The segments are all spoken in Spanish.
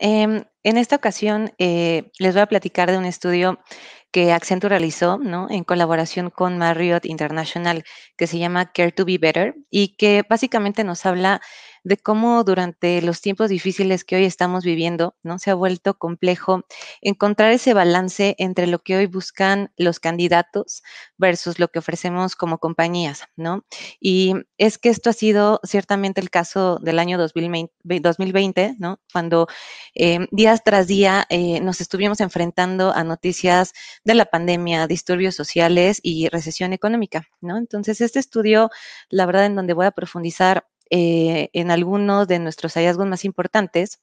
Eh, en esta ocasión eh, les voy a platicar de un estudio que Accenture realizó ¿no? en colaboración con Marriott International que se llama Care to Be Better y que básicamente nos habla de cómo durante los tiempos difíciles que hoy estamos viviendo, ¿no? Se ha vuelto complejo encontrar ese balance entre lo que hoy buscan los candidatos versus lo que ofrecemos como compañías, ¿no? Y es que esto ha sido ciertamente el caso del año 2020, ¿no? Cuando eh, días tras día eh, nos estuvimos enfrentando a noticias de la pandemia, disturbios sociales y recesión económica, ¿no? Entonces, este estudio, la verdad, en donde voy a profundizar eh, en algunos de nuestros hallazgos más importantes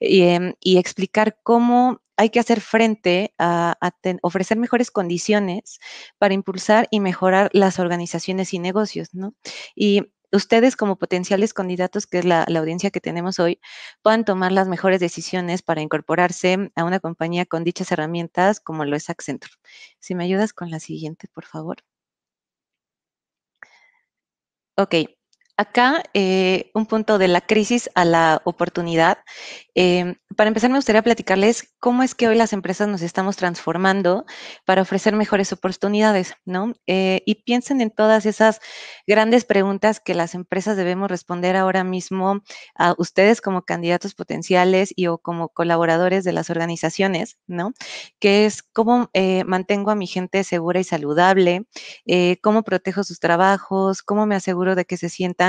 em, y explicar cómo hay que hacer frente a, ofrecer mejores condiciones para impulsar y mejorar las organizaciones y negocios, ¿no? Y ustedes como potenciales candidatos, que es la, audiencia que tenemos hoy, puedan tomar las mejores decisiones para incorporarse a una compañía con dichas herramientas como lo es Accenture. Si me ayudas con la siguiente, por favor. Ok, Acá eh, un punto de la crisis a la oportunidad. Eh, para empezar, me gustaría platicarles cómo es que hoy las empresas nos estamos transformando para ofrecer mejores oportunidades, ¿no? Eh, y piensen en todas esas grandes preguntas que las empresas debemos responder ahora mismo a ustedes como candidatos potenciales y o como colaboradores de las organizaciones, ¿no? Que es cómo mantengo a mi gente segura y saludable, cómo protejo sus trabajos, cómo me aseguro de que se sientan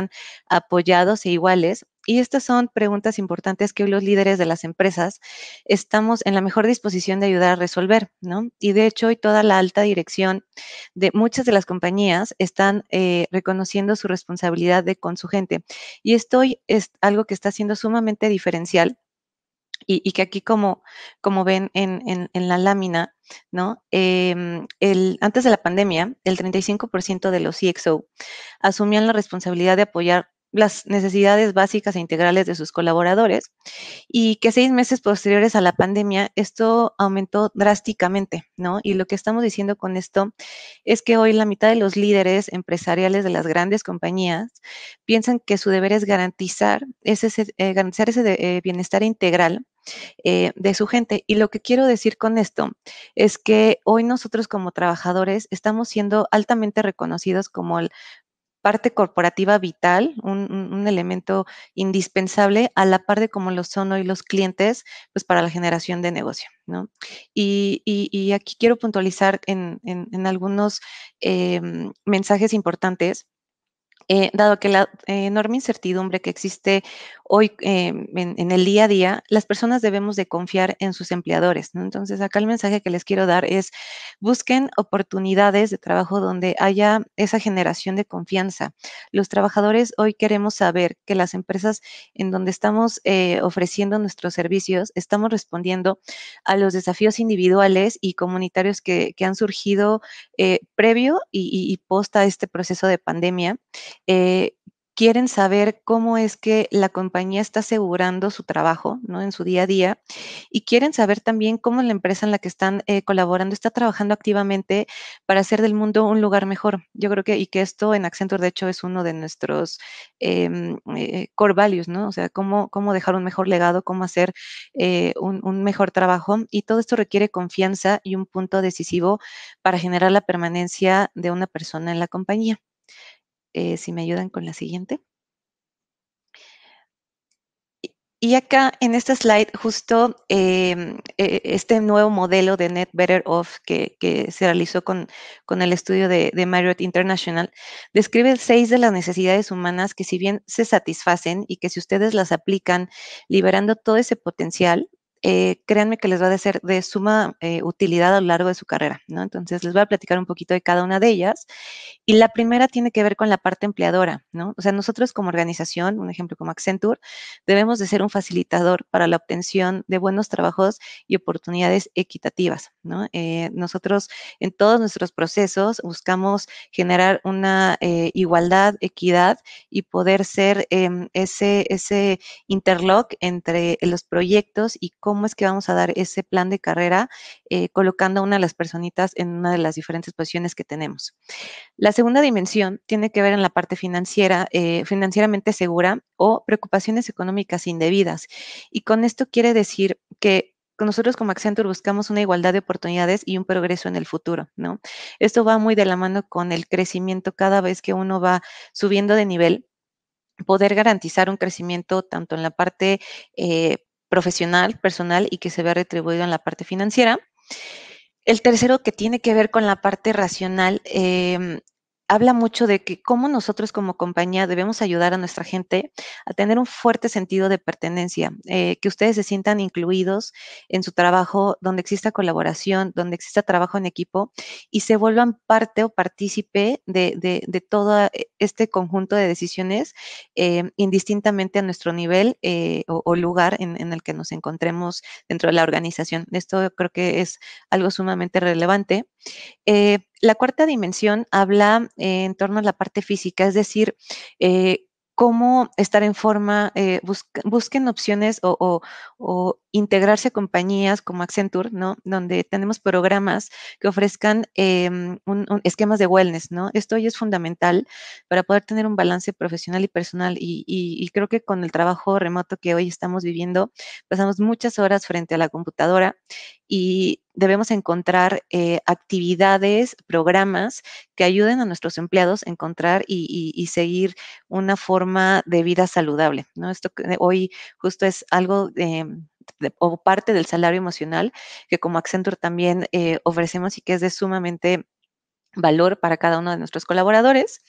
apoyados e iguales. Y estas son preguntas importantes que los líderes de las empresas estamos en la mejor disposición de ayudar a resolver, ¿no? Y de hecho hoy toda la alta dirección de muchas de las compañías están eh, reconociendo su responsabilidad de, con su gente. Y esto hoy es algo que está siendo sumamente diferencial y, que aquí como, como ven en, en, en la lámina, ¿no? Em, el, antes de la pandemia, el 35% de los CXO asumían la responsabilidad de apoyar las necesidades básicas e integrales de sus colaboradores y que seis meses posteriores a la pandemia esto aumentó drásticamente, ¿no? Y lo que estamos diciendo con esto es que hoy la mitad de los líderes empresariales de las grandes compañías piensan que su deber es garantizar ese, eh, garantizar ese eh, bienestar integral eh, de su gente. Y lo que quiero decir con esto es que hoy nosotros como trabajadores estamos siendo altamente reconocidos como el parte corporativa vital, un, elemento indispensable a la par de como lo son hoy los clientes, pues para la generación de negocio, ¿no? Y, aquí quiero puntualizar en, algunos em, mensajes importantes eh, dado que la enorme incertidumbre que existe hoy em, en, el día a día, las personas debemos de confiar en sus empleadores. Entonces, acá el mensaje que les quiero dar es busquen oportunidades de trabajo donde haya esa generación de confianza. Los trabajadores hoy queremos saber que las empresas en donde estamos eh, ofreciendo nuestros servicios, estamos respondiendo a los desafíos individuales y comunitarios que, han surgido eh, previo y, posta a este proceso de pandemia eh, quieren saber cómo es que la compañía está asegurando su trabajo en su día a día y quieren saber también cómo la empresa en la que están eh, colaborando está trabajando activamente para hacer del mundo un lugar mejor. Yo creo que, y que esto en Accenture, de hecho, es uno de nuestros em, eh, core values, ¿no? O sea, cómo, cómo dejar un mejor legado, cómo hacer un mejor trabajo. Y todo esto requiere confianza y un punto decisivo para generar la permanencia de una persona en la compañía. Eh, si me ayudan con la siguiente. Y acá en este slide, justo em, eh, este nuevo modelo de Net Better Off que, se realizó con, con el estudio de, de, Marriott International, describe seis de las necesidades humanas que si bien se satisfacen y que si ustedes las aplican liberando todo ese potencial, eh, créanme que les va a ser de suma eh, utilidad a lo largo de su carrera, ¿no? Entonces, les voy a platicar un poquito de cada una de ellas. Y la primera tiene que ver con la parte empleadora, ¿no? O sea, nosotros como organización, un ejemplo como Accenture, debemos de ser un facilitador para la obtención de buenos trabajos y oportunidades equitativas, ¿no? Eh, nosotros en todos nuestros procesos buscamos generar una igualdad, equidad y poder ser em, ese, ese interlock entre los proyectos y cómo cómo es que vamos a dar ese plan de carrera eh, colocando a una de las personitas en una de las diferentes posiciones que tenemos. La segunda dimensión tiene que ver en la parte financiera, eh, financieramente segura o preocupaciones económicas indebidas. Y con esto quiere decir que nosotros como Accenture buscamos una igualdad de oportunidades y un progreso en el futuro, ¿no? Esto va muy de la mano con el crecimiento cada vez que uno va subiendo de nivel poder garantizar un crecimiento tanto en la parte eh, profesional, personal y que se ve retribuido en la parte financiera. El tercero que tiene que ver con la parte racional eh, habla mucho de que cómo nosotros como compañía debemos ayudar a nuestra gente a tener un fuerte sentido de pertenencia, eh, que ustedes se sientan incluidos en su trabajo, donde exista colaboración, donde exista trabajo en equipo y se vuelvan parte o partícipe de, todo e, este conjunto de decisiones, eh, indistintamente a nuestro nivel eh, o, lugar en el que nos encontremos dentro de la organización. Esto creo que es algo sumamente relevante. Eh, la cuarta dimensión habla eh, en torno a la parte física, es decir, eh, cómo estar en forma, busquen, opciones o, integrarse a compañías como Accenture, ¿no? Donde tenemos programas que ofrezcan un, esquemas de wellness, ¿no? Esto hoy es fundamental para poder tener un balance profesional y personal y, y, creo que con el trabajo remoto que hoy estamos viviendo, pasamos muchas horas frente a la computadora y debemos encontrar eh, actividades, programas que ayuden a nuestros empleados a encontrar y, seguir una forma de vida saludable. ¿no? Esto eh, hoy justo es algo eh, de, o parte del salario emocional que como Accenture también ofrecemos y que es de sumamente valor para cada uno de nuestros colaboradores.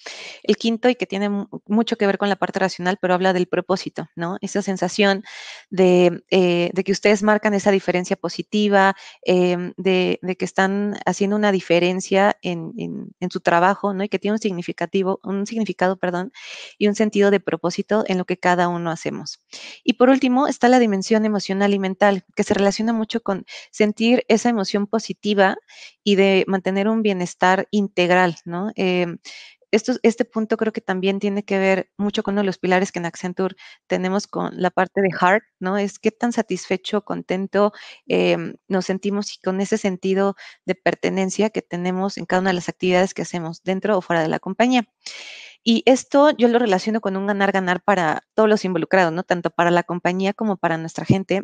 El quinto, y que tiene mucho que ver con la parte racional, pero habla del propósito, ¿no? Esa sensación de, eh, que ustedes marcan esa diferencia positiva, em, de, que están haciendo una diferencia en, en, su trabajo, ¿no? Y que tiene un significativo, un significado, perdón, y un sentido de propósito en lo que cada uno hacemos. Y por último, está la dimensión emocional y mental, que se relaciona mucho con sentir esa emoción positiva y de mantener un bienestar integral, ¿no? Eh, este punto creo que también tiene que ver mucho con uno de los pilares que en Accenture tenemos con la parte de heart, ¿no? Es qué tan satisfecho, contento em, nos sentimos y con ese sentido de pertenencia que tenemos en cada una de las actividades que hacemos dentro o fuera de la compañía. Y esto yo lo relaciono con un ganar-ganar para todos los involucrados, ¿no? Tanto para la compañía como para nuestra gente.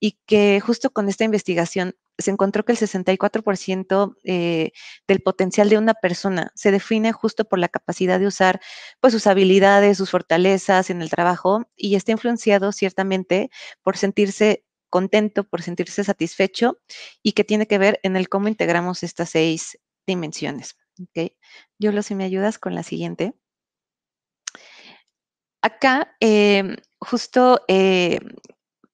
Y que justo con esta investigación se encontró que el 64% eh, del potencial de una persona se define justo por la capacidad de usar pues, sus habilidades, sus fortalezas en el trabajo y está influenciado ciertamente por sentirse contento, por sentirse satisfecho y que tiene que ver en el cómo integramos estas seis dimensiones. ¿okay? lo si me ayudas con la siguiente acá, em, justo eh,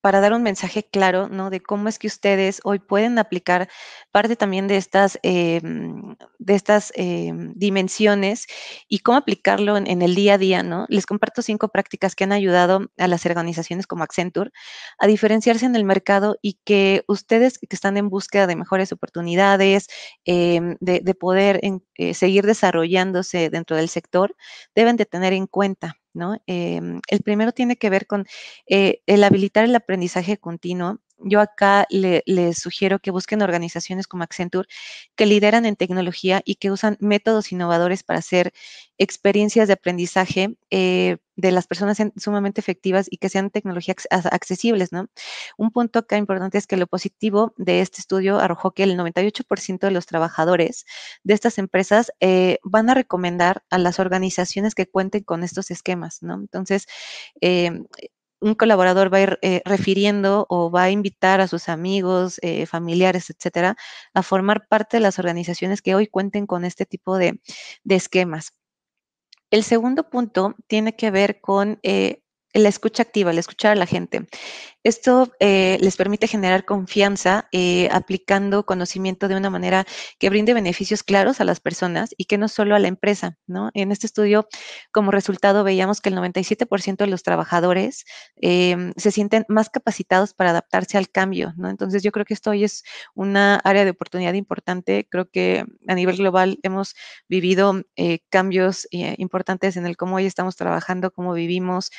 para dar un mensaje claro, ¿no? De cómo es que ustedes hoy pueden aplicar parte también de estas, em, de estas em, dimensiones y cómo aplicarlo en, el día a día, ¿no? Les comparto cinco prácticas que han ayudado a las organizaciones como Accenture a diferenciarse en el mercado y que ustedes que están en búsqueda de mejores oportunidades, de, poder eh, seguir desarrollándose dentro del sector, deben de tener en cuenta. ¿no? Em, el primero tiene que ver con eh, el habilitar el aprendizaje continuo yo acá le, les sugiero que busquen organizaciones como Accenture que lideran en tecnología y que usan métodos innovadores para hacer experiencias de aprendizaje eh, de las personas sumamente efectivas y que sean tecnologías accesibles, ¿no? Un punto acá importante es que lo positivo de este estudio arrojó que el 98% de los trabajadores de estas empresas eh, van a recomendar a las organizaciones que cuenten con estos esquemas, ¿no? Entonces, eh, un colaborador va a ir eh, refiriendo o va a invitar a sus amigos, eh, familiares, etcétera, a formar parte de las organizaciones que hoy cuenten con este tipo de, de esquemas. El segundo punto tiene que ver con eh, la escucha activa, el escuchar a la gente. Esto eh, les permite generar confianza eh, aplicando conocimiento de una manera que brinde beneficios claros a las personas y que no solo a la empresa, ¿no? En este estudio, como resultado, veíamos que el 97% de los trabajadores em, se sienten más capacitados para adaptarse al cambio, ¿no? Entonces, yo creo que esto hoy es una área de oportunidad importante. Creo que a nivel global hemos vivido eh, cambios importantes en el cómo hoy estamos trabajando, cómo vivimos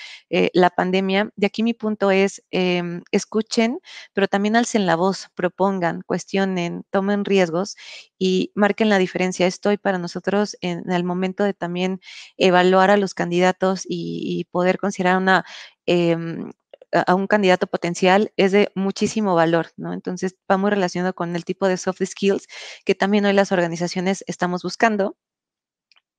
la pandemia. De aquí mi punto es... Em, escuchen, pero también alcen la voz, propongan, cuestionen, tomen riesgos y marquen la diferencia. Estoy para nosotros en el momento de también evaluar a los candidatos y, poder considerar una... Em, a un candidato potencial es de muchísimo valor, ¿no? Entonces, vamos muy relacionado con el tipo de soft skills que también hoy las organizaciones estamos buscando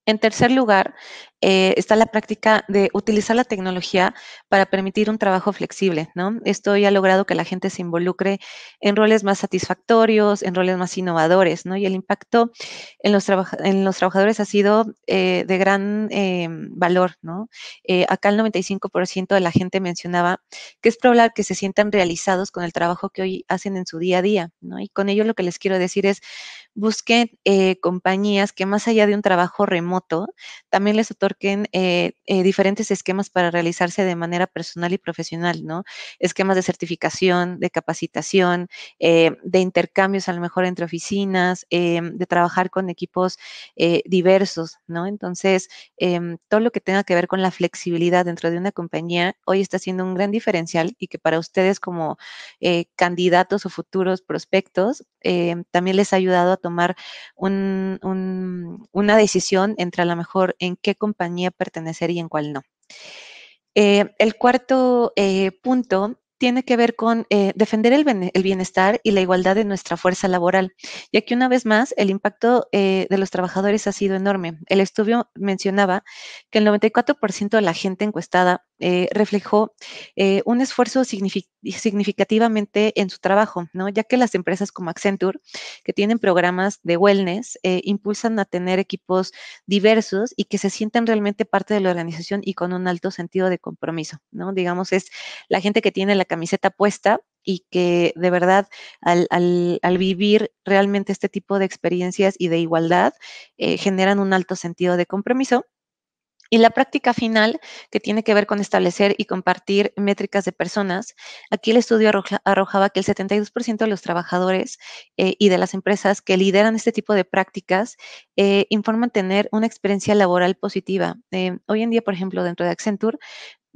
en tercer lugar, eh, está la práctica de utilizar la tecnología para permitir un trabajo flexible, ¿no? Esto ya ha logrado que la gente se involucre en roles más satisfactorios, en roles más innovadores, ¿no? Y el impacto en los, trabajadores ha sido eh, de gran eh, valor, ¿no? acá el 95% de la gente mencionaba que es probable que se sientan realizados con el trabajo que hoy hacen en su día a día, ¿no? Y con ello lo que les quiero decir es, busquen eh, compañías que más allá de un trabajo remoto, también les otorquen eh, eh, diferentes esquemas para realizarse de manera personal y profesional, ¿no? Esquemas de certificación, de capacitación, de intercambios a lo mejor entre oficinas, de trabajar con equipos diversos, ¿no? Entonces, em, todo lo que tenga que ver con la flexibilidad dentro de una compañía hoy está siendo un gran diferencial y que para ustedes como candidatos o futuros prospectos también les ha ayudado a tomar una decisión entre a lo mejor en qué compañía pertenecer y en cuál no. Eh, el cuarto eh, punto tiene que ver con eh, defender el, bienestar y la igualdad de nuestra fuerza laboral. Y aquí una vez más, el impacto de los trabajadores ha sido enorme. El estudio mencionaba que el 94% de la gente encuestada eh, reflejó eh, un esfuerzo significativamente en su trabajo, ¿no? ya que las empresas como Accenture, que tienen programas de wellness, eh, impulsan a tener equipos diversos y que se sientan realmente parte de la organización y con un alto sentido de compromiso. ¿no? Digamos, es la gente que tiene la camiseta puesta y que de verdad al, vivir realmente este tipo de experiencias y de igualdad generan un alto sentido de compromiso y la práctica final, que tiene que ver con establecer y compartir métricas de personas, aquí el estudio arrojaba que el 72% de los trabajadores eh, y de las empresas que lideran este tipo de prácticas eh, informan tener una experiencia laboral positiva. Eh, hoy en día, por ejemplo, dentro de Accenture,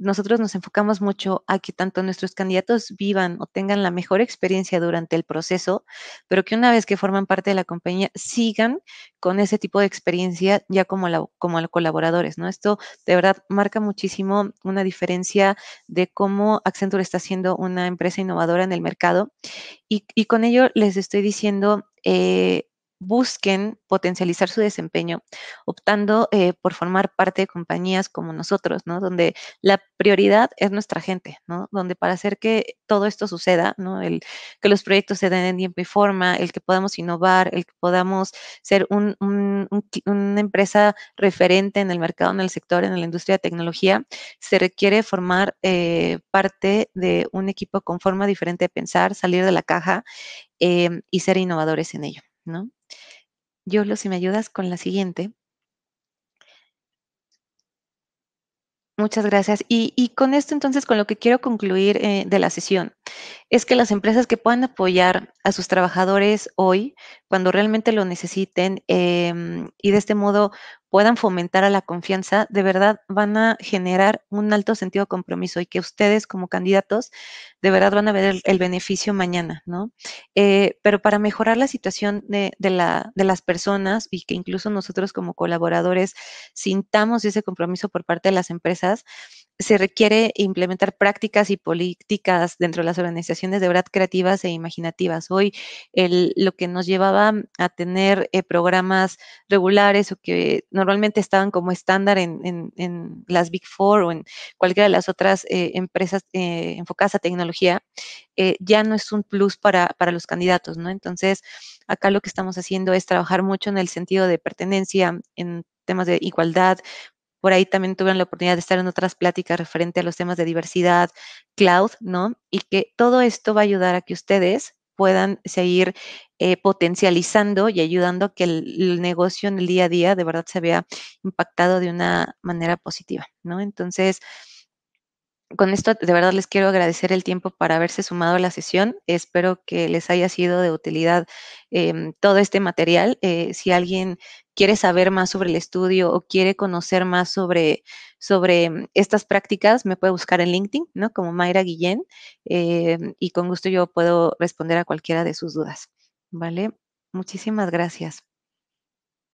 nosotros nos enfocamos mucho a que tanto nuestros candidatos vivan o tengan la mejor experiencia durante el proceso, pero que una vez que forman parte de la compañía sigan con ese tipo de experiencia ya como, como colaboradores, ¿no? Esto de verdad marca muchísimo una diferencia de cómo Accenture está siendo una empresa innovadora en el mercado y, con ello les estoy diciendo... Eh, busquen potencializar su desempeño, optando eh, por formar parte de compañías como nosotros, ¿no? Donde la prioridad es nuestra gente, ¿no? Donde para hacer que todo esto suceda, ¿no? El, que los proyectos se den en tiempo y forma, el que podamos innovar, el que podamos ser una empresa referente en el mercado, en el sector, en la industria de tecnología, se requiere formar eh, parte de un equipo con forma diferente de pensar, salir de la caja eh, y ser innovadores en ello, ¿no? Yolo, si me ayudas con la siguiente. Muchas gracias. Y, con esto entonces, con lo que quiero concluir eh, de la sesión, es que las empresas que puedan apoyar a sus trabajadores hoy, cuando realmente lo necesiten, em, y de este modo puedan fomentar a la confianza, de verdad van a generar un alto sentido de compromiso y que ustedes como candidatos de verdad van a ver el, beneficio mañana, ¿no? Eh, pero para mejorar la situación de, de las personas y que incluso nosotros como colaboradores sintamos ese compromiso por parte de las empresas, se requiere implementar prácticas y políticas dentro de las organizaciones de verdad creativas e imaginativas. Hoy lo que nos llevaba a tener eh, programas regulares o que normalmente estaban como estándar en, las Big Four o en cualquiera de las otras eh, empresas eh, enfocadas a tecnología, ya no es un plus para, para los candidatos, ¿no? Entonces, acá lo que estamos haciendo es trabajar mucho en el sentido de pertenencia, en temas de igualdad, por ahí también tuvieron la oportunidad de estar en otras pláticas referente a los temas de diversidad, cloud, ¿no? Y que todo esto va a ayudar a que ustedes puedan seguir eh, potencializando y ayudando a que el, negocio en el día a día de verdad se vea impactado de una manera positiva, ¿no? Entonces, con esto de verdad les quiero agradecer el tiempo para haberse sumado a la sesión. Espero que les haya sido de utilidad em, todo este material. Eh, si alguien quiere saber más sobre el estudio o quiere conocer más sobre, sobre mm, estas prácticas, me puede buscar en LinkedIn, ¿no? Como Mayra Guillén, em, y con gusto yo puedo responder a cualquiera de sus dudas. ¿Vale? Muchísimas gracias.